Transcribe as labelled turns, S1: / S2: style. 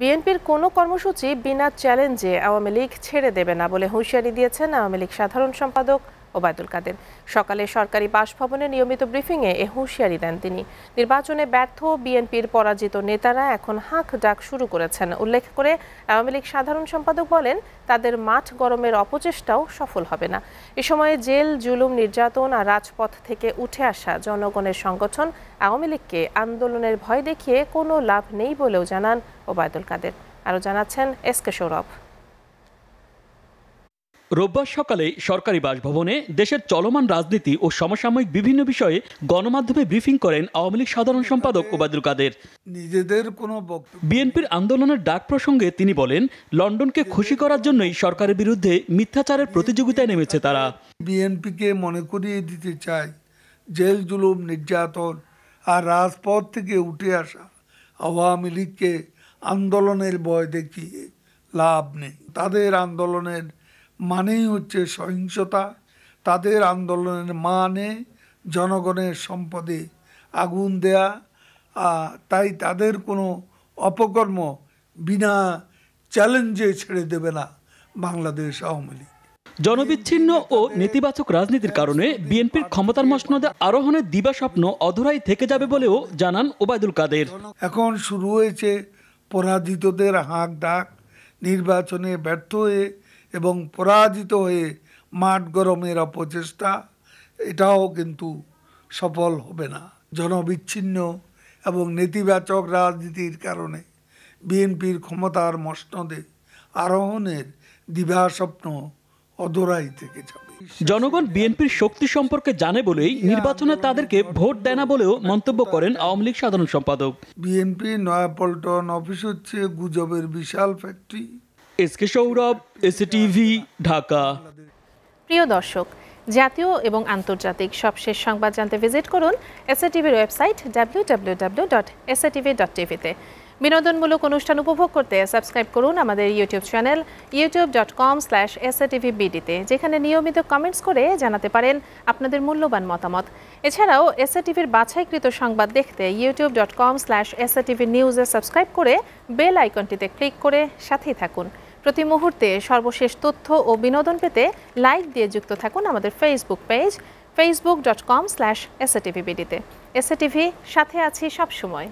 S1: বিএনপির কোন কর্মসূচি বিনা চ্যালেঞ্জে আওয়ামী লীগ ছেড়ে দেবে না বলে হুঁশিয়ারি দিয়েছেন আওয়ামী লীগ সাধারণ সম্পাদক ওবায়দুল কাদের সকালে সরকারি বাসভবনে নিয়মিত ব্রিফিংয়ে এ হুঁশিয়ারি দেন তিনি নির্বাচনে ব্যর্থ বিএনপির পরাজিত নেতারা এখন হাঁক ডাক শুরু করেছেন উল্লেখ করে আওয়ামী লীগ সাধারণ সম্পাদক বলেন তাদের মাঠ গরমের অপচেষ্টাও সফল হবে না এ সময়ে জেল জুলুম নির্যাতন আর রাজপথ থেকে উঠে আসা জনগণের সংগঠন আওয়ামী লীগকে আন্দোলনের ভয় দেখিয়ে কোনো লাভ নেই বলেও জানান ওবায়দুল কাদের আরও জানাচ্ছেন এস কে সৌরভ
S2: রোববার সকালে সরকারি বাসভবনে দেশের চলমান রাজনীতি ও সমসাময়িক বিভিন্ন বিষয়ে গণমাধ্যমে ব্রিফিং করেন আওয়ামী লীগ সাধারণ সম্পাদক ওবায়দুল কাদের নিজেদের কোনো বিএনপির আন্দোলনের ডাক প্রসঙ্গে তিনি বলেন লন্ডনকে খুশি করার জন্যই সরকারের বিরুদ্ধে মিথ্যাচারের প্রতিযোগিতায় নেমেছে তারা
S3: বিএনপিকে মনে করিয়ে দিতে চায় জেল জুলুম নির্যাতন আর রাজপথ থেকে উঠে আসা আওয়ামী লীগকে আন্দোলনের বয় দেখিয়ে লাভ নেই তাদের আন্দোলনের মানেই হচ্ছে সহিংসতা তাদের আন্দোলনের মানে জনগণের সম্পদে আগুন দেয়া তাই তাদের কোনো অপকর্ম বিনা চ্যালেঞ্জে ছেড়ে দেবে না বাংলাদেশ আওয়ামী লীগ
S2: জনবিচ্ছিন্ন ও নেতিবাচক রাজনীতির কারণে বিএনপির ক্ষমতার মসনদে আরোহণের দিবা স্বপ্ন অধরাই থেকে যাবে বলেও জানান ওবায়দুল কাদের এখন শুরু হয়েছে
S3: পরাজিতদের হাঁক ডাক নির্বাচনে ব্যর্থ হয়ে এবং পরাজিত হয়ে মাঠ গরমের অপচেষ্টা এটাও কিন্তু সফল হবে না জনবিচ্ছিন্ন এবং নেতিবাচক রাজনীতির কারণে বিএনপির ক্ষমতার মসনদে আরোহণের স্বপ্ন
S2: অধরাই থেকে যাবে জনগণ বিএনপির শক্তি সম্পর্কে জানে বলেই নির্বাচনে তাদেরকে ভোট দেয় না বলেও মন্তব্য করেন আওয়ামী লীগ সাধারণ সম্পাদক বিএনপি নয়াপল্টন অফিস হচ্ছে গুজবের বিশাল factory S K Sourav S TV Dhaka
S1: প্রিয় দর্শক জাতীয় এবং আন্তর্জাতিক সবশেষ সংবাদ জানতে ভিজিট করুন এসএটিভির website W W W dot TV dot টিভিতে বিনোদনমূলক অনুষ্ঠান উপভোগ করতে সাবস্ক্রাইব করুন আমাদের YouTube channel YouTube dot com slash SATV বিডিতে যেখানে নিয়মিত কমেন্টস করে জানাতে পারেন আপনাদের মূল্যবান মতামত এছাড়াও এসএটিভির বাছাইকৃত সংবাদ দেখতে YouTube dot com slash SATV নিউজে সাবস্ক্রাইব করে বেল আইকনটিতে ক্লিক করে সাথেই থাকুন প্রতি মুহূর্তে সর্বশেষ তথ্য ও বিনোদন পেতে লাইক দিয়ে যুক্ত থাকুন আমাদের Facebook page Facebook dot com slash SATV বিডিতে এসএটিভি সাথে আছি সবসময়